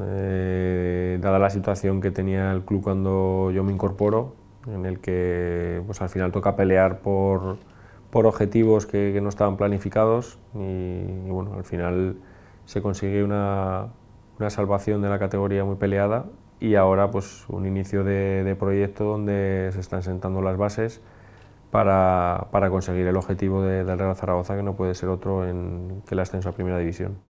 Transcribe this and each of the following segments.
Eh, dada la situación que tenía el club cuando yo me incorporo, en el que pues, al final toca pelear por, objetivos que, no estaban planificados y, bueno, al final se consigue una, salvación de la categoría muy peleada y ahora pues un inicio de, proyecto donde se están sentando las bases para, conseguir el objetivo de, del Real Zaragoza que no puede ser otro que el ascenso a Primera División.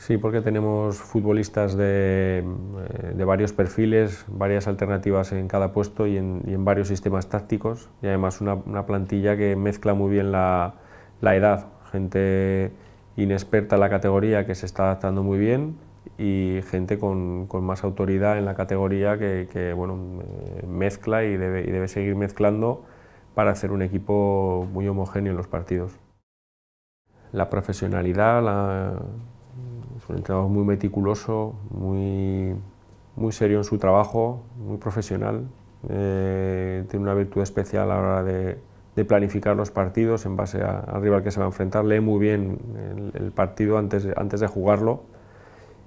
Sí, porque tenemos futbolistas de, eh, de, varios perfiles, varias alternativas en cada puesto y en, en varios sistemas tácticos. Y además una, una, plantilla que mezcla muy bien la, la edad. Gente inexperta en la categoría que se está adaptando muy bien y gente con, con más autoridad en la categoría que, que bueno, eh, mezcla y debe, y debe seguir mezclando para hacer un equipo muy homogéneo en los partidos. La profesionalidad, la un entrenador muy meticuloso, muy, muy serio en su trabajo, muy profesional. Eh, tiene una virtud especial a la hora de, planificar los partidos en base al rival que se va a enfrentar. Lee muy bien el, partido antes, antes de jugarlo.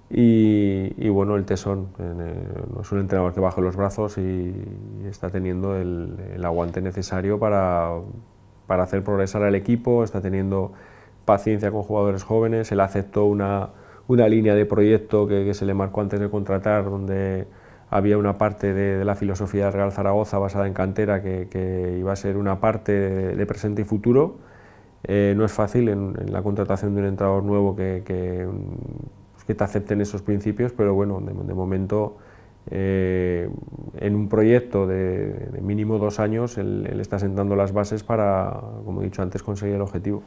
Y, bueno, el tesón. Eh, es un entrenador que baja los brazos y está teniendo el, aguante necesario para, para, hacer progresar al equipo, está teniendo paciencia con jugadores jóvenes. Él aceptó una, una línea de proyecto que, se le marcó antes de contratar, donde había una parte de, la filosofía de Real Zaragoza basada en cantera que, iba a ser una parte de, presente y futuro. Eh, no es fácil en, la contratación de un entrador nuevo que, mm, que, te acepten esos principios, pero bueno, de, momento eh, en un proyecto de, mínimo dos años él, él, está sentando las bases para, como he dicho antes, conseguir el objetivo.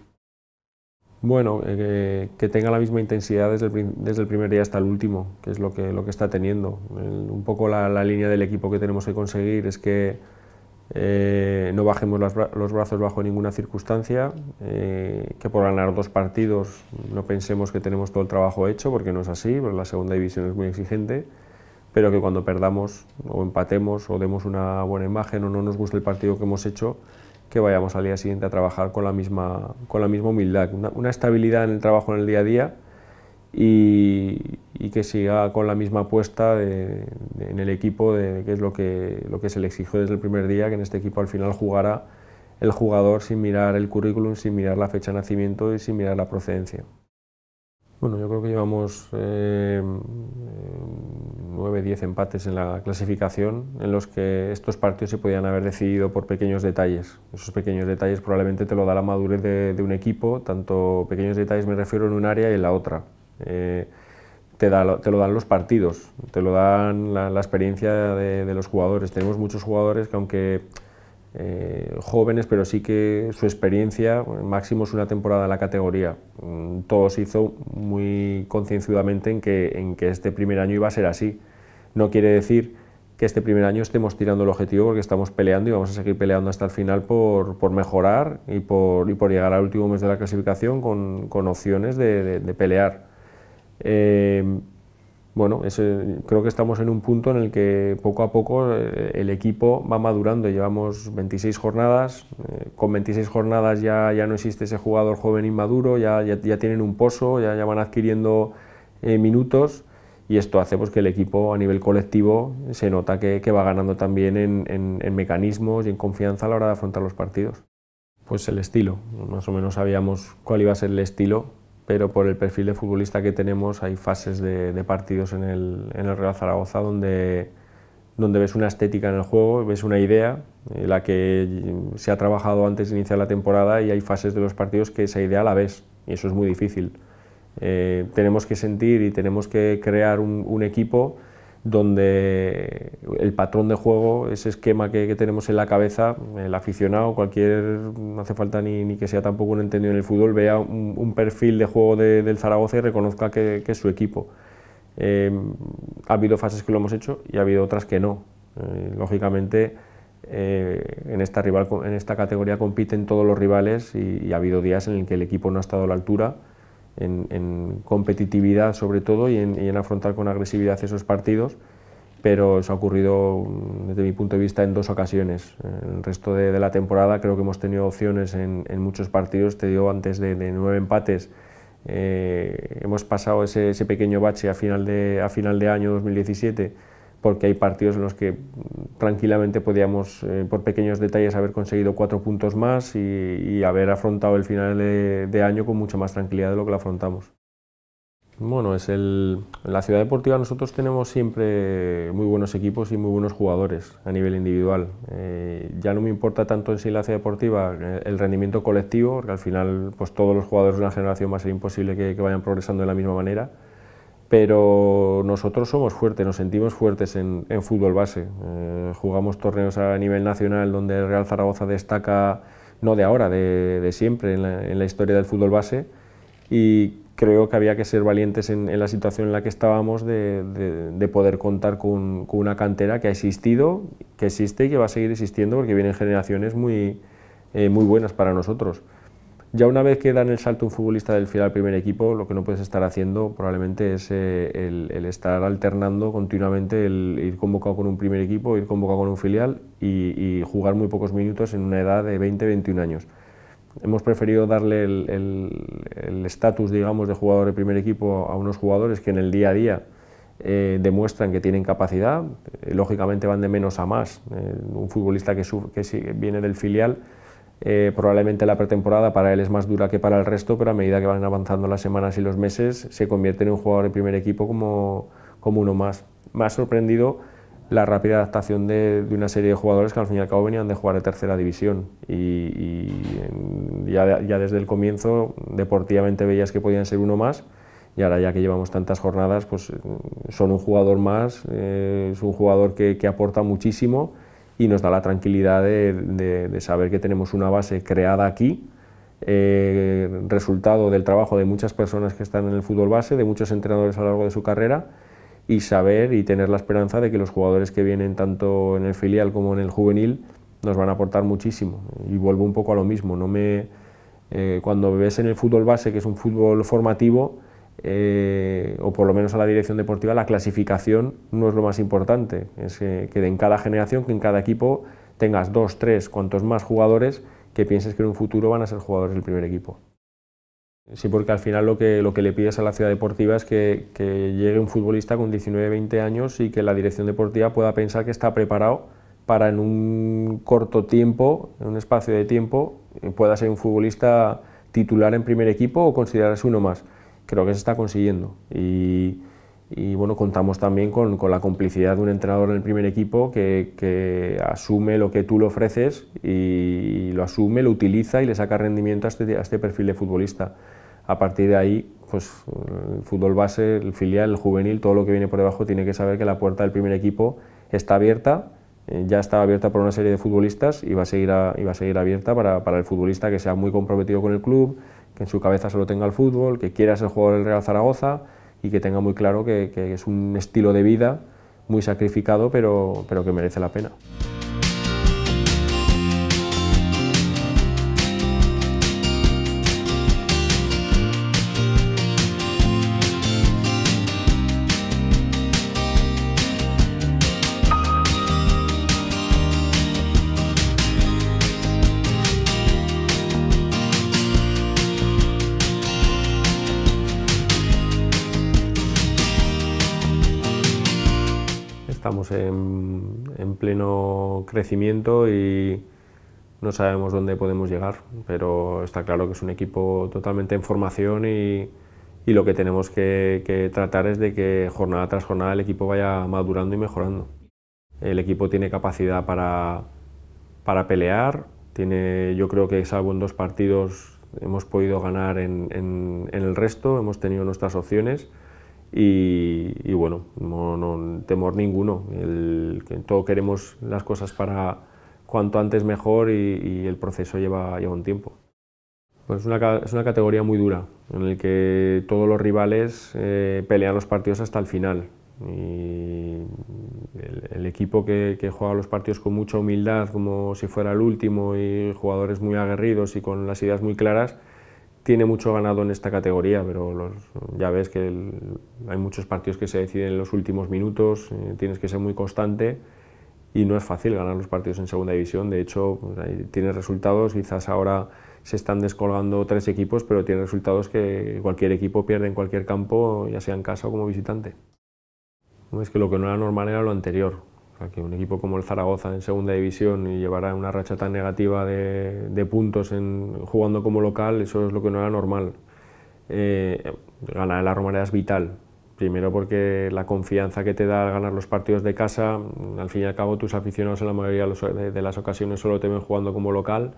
Bueno, eh, que tenga la misma intensidad desde el, primer día hasta el último, que es lo que, está teniendo. un poco la, línea del equipo que tenemos que conseguir es que eh, no bajemos los, brazos bajo ninguna circunstancia, eh, que por ganar dos partidos no pensemos que tenemos todo el trabajo hecho, porque no es así, la segunda división es muy exigente, pero que cuando perdamos o empatemos o demos una buena imagen o no nos guste el partido que hemos hecho, que vayamos al día siguiente a trabajar con la misma, con la misma humildad, una, estabilidad en el trabajo en el día a día y, que siga con la misma apuesta en el equipo de, es lo que, lo que se le exigió desde el primer día, que en este equipo al final jugara el jugador sin mirar el currículum, sin mirar la fecha de nacimiento y sin mirar la procedencia. Bueno, yo creo que llevamos eh, 9, 10 empates en la clasificación en los que estos partidos se podían haber decidido por pequeños detalles. Esos pequeños detalles probablemente te lo da la madurez de, un equipo, tanto pequeños detalles me refiero en un área y en la otra. Eh, te, te, lo dan los partidos, te lo dan la, experiencia de, de los jugadores. Tenemos muchos jugadores que aunque eh, jóvenes, pero sí que su experiencia, máximo es una temporada en la categoría. Mm, Todos hizo muy concienzudamente en que, en que este primer año iba a ser así. No quiere decir que este primer año estemos tirando el objetivo porque estamos peleando y vamos a seguir peleando hasta el final por, por mejorar y por, y por llegar al último mes de la clasificación con, con opciones de, pelear. Eh, bueno, creo que estamos en un punto en el que poco a poco eh, el equipo va madurando. Llevamos 26 jornadas, eh, con 26 jornadas ya, ya no existe ese jugador joven inmaduro, ya, ya, tienen un pozo, ya, ya van adquiriendo eh, minutos y esto hace pues, que el equipo a nivel colectivo se nota que, va ganando también en mecanismos y en confianza a la hora de afrontar los partidos. Pues el estilo, más o menos sabíamos cuál iba a ser el estilo pero por el perfil de futbolista que tenemos hay fases de, partidos en el, Real Zaragoza donde, donde ves una estética en el juego, ves una idea, la que se ha trabajado antes de iniciar la temporada y hay fases de los partidos que esa idea la ves y eso es muy difícil. Eh, tenemos que sentir y tenemos que crear un, un equipo donde el patrón de juego, ese esquema que, tenemos en la cabeza, el aficionado, cualquier, no hace falta ni, que sea tampoco un entendido en el fútbol, vea un, perfil de juego del Zaragoza y reconozca que, es su equipo. Eh, ha habido fases que lo hemos hecho y ha habido otras que no. Eh, lógicamente, eh, en, esta categoría compiten todos los rivales y, y ha habido días en los que el equipo no ha estado a la altura en, competitividad sobre todo y en, afrontar con agresividad esos partidos, pero eso ha ocurrido mm, desde mi punto de vista en dos ocasiones. El resto de, la temporada creo que hemos tenido opciones en, muchos partidos, te digo antes de, nueve empates. Eh, hemos pasado ese, ese, pequeño bache a final de, a final de año 2017 porque hay partidos en los que tranquilamente podíamos, eh, por pequeños detalles, haber conseguido cuatro puntos más y, haber afrontado el final de, año con mucha más tranquilidad de lo que lo afrontamos. Bueno, es el, en la ciudad deportiva nosotros tenemos siempre muy buenos equipos y muy buenos jugadores a nivel individual. Eh, ya no me importa tanto en sí la ciudad deportiva eh, el rendimiento colectivo, porque al final pues, todos los jugadores de una generación va a ser imposible que vayan progresando de la misma manera pero nosotros somos fuertes, nos sentimos fuertes en, fútbol base. Eh, jugamos torneos a nivel nacional donde el Real Zaragoza destaca, no de ahora, de, siempre en la, historia del fútbol base, y creo que había que ser valientes en, la situación en la que estábamos de, poder contar con, una cantera que ha existido, que existe y que va a seguir existiendo porque vienen generaciones muy eh, buenas para nosotros. Ya una vez que dan el salto un futbolista del filial al primer equipo, lo que no puedes estar haciendo probablemente es eh, el, estar alternando continuamente el ir convocado con un primer equipo, ir convocado con un filial y, jugar muy pocos minutos en una edad de 20-21 años. Hemos preferido darle el estatus, de jugador de primer equipo a unos jugadores que en el día a día eh, demuestran que tienen capacidad, eh, lógicamente van de menos a más. un futbolista que viene del filial eh, probablemente la pretemporada para él es más dura que para el resto, pero a medida que van avanzando las semanas y los meses, se convierte en un jugador de primer equipo como, uno más. Me ha sorprendido la rápida adaptación de, una serie de jugadores que al fin y al cabo venían de jugar de tercera división y, ya, desde el comienzo deportivamente veías que podían ser uno más y ahora ya que llevamos tantas jornadas pues eh, son un jugador más, eh, es un jugador que aporta muchísimo y nos da la tranquilidad de, saber que tenemos una base creada aquí, eh, resultado del trabajo de muchas personas que están en el fútbol base, de muchos entrenadores a lo largo de su carrera, y saber y tener la esperanza de que los jugadores que vienen tanto en el filial como en el juvenil nos van a aportar muchísimo. Y vuelvo un poco a lo mismo, no me, eh, cuando ves en el fútbol base, que es un fútbol formativo, eh, o por lo menos a la dirección deportiva, la clasificación no es lo más importante. Es que, en cada generación, que en cada equipo tengas dos, tres, cuantos más jugadores que pienses que en un futuro van a ser jugadores del primer equipo. Sí, porque al final lo que, le pides a la ciudad deportiva es que, que llegue un futbolista con 19, 20 años y que la dirección deportiva pueda pensar que está preparado para en un corto tiempo, en un espacio de tiempo, eh, pueda ser un futbolista titular en primer equipo o considerarse uno más creo que se está consiguiendo. Y, bueno, contamos también con, la complicidad de un entrenador en el primer equipo que, asume lo que tú le ofreces y, lo asume, lo utiliza y le saca rendimiento este, a este, perfil de futbolista. A partir de ahí, pues el fútbol base, el filial, el juvenil, todo lo que viene por debajo tiene que saber que la puerta del primer equipo está abierta, eh, ya estaba abierta por una serie de futbolistas y va a seguir, va a seguir abierta para el futbolista que sea muy comprometido con el club, que en su cabeza solo tenga el fútbol, que quiera ser jugador del Real Zaragoza y que tenga muy claro que, es un estilo de vida muy sacrificado, pero que merece la pena. estamos en, pleno crecimiento y no sabemos dónde podemos llegar, pero está claro que es un equipo totalmente en formación y, lo que tenemos que, tratar es de que jornada tras jornada el equipo vaya madurando y mejorando. El equipo tiene capacidad para, para pelear, tiene, yo creo que salvo en dos partidos hemos podido ganar en el resto, hemos tenido nuestras opciones y, bueno, no, temor ninguno. El, todo queremos las cosas para cuanto antes mejor y, el proceso lleva, lleva un tiempo. Pues es, una, categoría muy dura, en la que todos los rivales eh, pelean los partidos hasta el final. Y el, equipo que, juega los partidos con mucha humildad, como si fuera el último, y jugadores muy aguerridos y con las ideas muy claras, tiene mucho ganado en esta categoría, pero los, ya ves que hay muchos partidos que se deciden en los últimos minutos, eh, tienes que ser muy constante y no es fácil ganar los partidos en segunda división. De hecho, tiene pues, tienes resultados, quizás ahora se están descolgando tres equipos, pero tiene resultados que cualquier equipo pierde en cualquier campo, ya sea en casa o como visitante. Es que lo que no era normal era lo anterior que un equipo como el Zaragoza en segunda división y llevará una racha tan negativa de, puntos en, jugando como local, eso es lo que no era normal. Eh, ganar la Romareda es vital. Primero porque la confianza que te da ganar los partidos de casa, mm, al fin y al cabo tus aficionados en la mayoría de las ocasiones solo te ven jugando como local,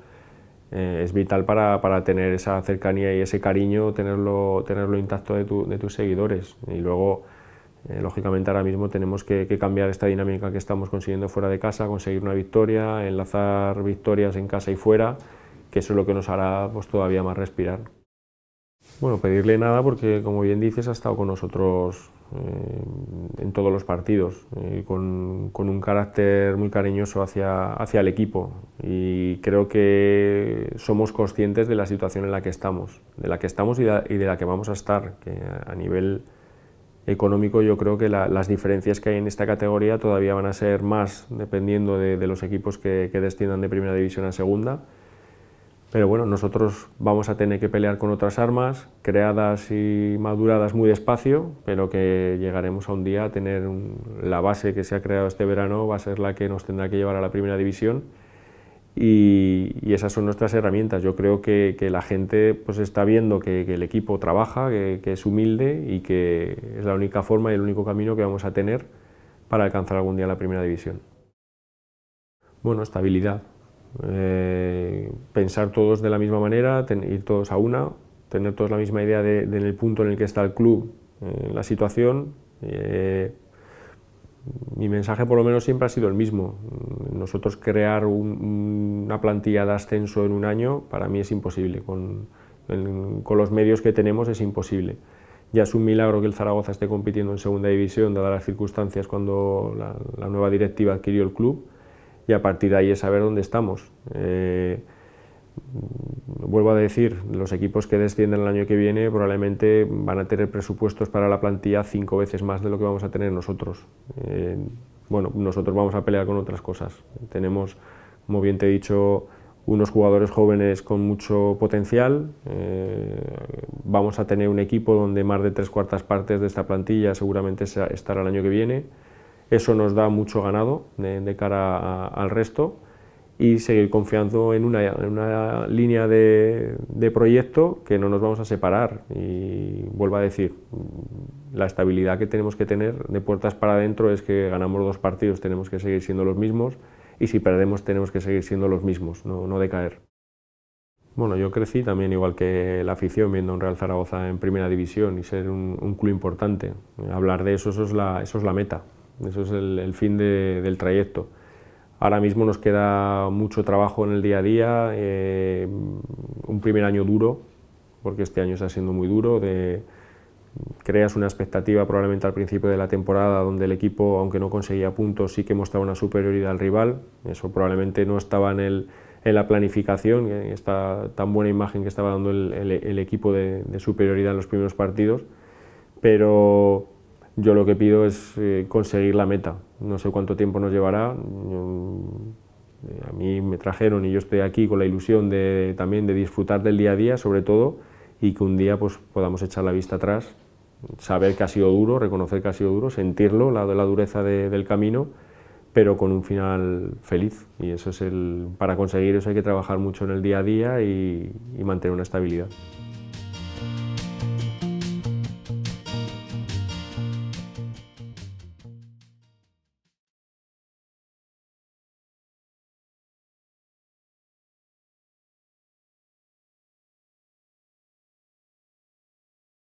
eh, es vital para, tener esa cercanía y ese cariño, tenerlo, tenerlo intacto de, de tus seguidores. Y luego eh, lógicamente ahora mismo tenemos que, cambiar esta dinámica que estamos consiguiendo fuera de casa, conseguir una victoria, enlazar victorias en casa y fuera, que eso es lo que nos hará pues, todavía más respirar. Bueno, pedirle nada porque como bien dices ha estado con nosotros eh, en todos los partidos, eh, con, un carácter muy cariñoso hacia, hacia el equipo y creo que somos conscientes de la situación en la que estamos, de la que estamos y de, la que vamos a estar, a nivel económico, yo creo que las diferencias que hay en esta categoría todavía van a ser más, dependiendo de, los equipos que, que, desciendan de primera división a segunda. Pero bueno, nosotros vamos a tener que pelear con otras armas, creadas y maduradas muy despacio, pero que llegaremos a un día a tener la base que se ha creado este verano, va a ser la que nos tendrá que llevar a la primera división y, esas son nuestras herramientas. Yo creo que, la gente pues, está viendo que, el equipo trabaja, que, es humilde y que es la única forma y el único camino que vamos a tener para alcanzar algún día la primera división. Bueno, estabilidad. Eh, pensar todos de la misma manera, ir todos a una, tener todos la misma idea de, punto en el que está el club, eh, la situación. Eh, mi mensaje por lo menos siempre ha sido el mismo. Nosotros crear una plantilla de ascenso en un año para mí es imposible. Con, los medios que tenemos es imposible. Ya es un milagro que el Zaragoza esté compitiendo en segunda división, dadas las circunstancias cuando la, nueva directiva adquirió el club, y a partir de ahí es saber dónde estamos. Eh, vuelvo a decir, los equipos que descienden el año que viene probablemente van a tener presupuestos para la plantilla cinco veces más de lo que vamos a tener nosotros. Eh, bueno, nosotros vamos a pelear con otras cosas. Tenemos, como bien te he dicho, unos jugadores jóvenes con mucho potencial. Eh, vamos a tener un equipo donde más de tres cuartas partes de esta plantilla seguramente estará el año que viene. Eso nos da mucho ganado de, cara al resto y seguir confiando en una, en una línea de, de, proyecto que no nos vamos a separar. Y vuelvo a decir, la estabilidad que tenemos que tener de puertas para adentro es que ganamos dos partidos, tenemos que seguir siendo los mismos y si perdemos tenemos que seguir siendo los mismos, no, no decaer. Bueno, yo crecí también igual que la afición viendo un Real Zaragoza en primera división y ser un, club importante. Hablar de eso, eso es la, eso es la meta, eso es el, fin del trayecto. Ahora mismo nos queda mucho trabajo en el día a día, eh, un primer año duro, porque este año está siendo muy duro, de, creas una expectativa probablemente al principio de la temporada donde el equipo, aunque no conseguía puntos, sí que mostraba una superioridad al rival, eso probablemente no estaba en, la planificación, eh, esta tan buena imagen que estaba dando el, equipo de superioridad en los primeros partidos, pero yo lo que pido es eh, conseguir la meta, no sé cuánto tiempo nos llevará. Eh, a mí me trajeron y yo estoy aquí con la ilusión de, también de disfrutar del día a día, sobre todo, y que un día pues, podamos echar la vista atrás, saber que ha sido duro, reconocer que ha sido duro, sentirlo, la, la dureza del camino, pero con un final feliz. Y eso es el, para conseguir eso hay que trabajar mucho en el día a día y mantener una estabilidad.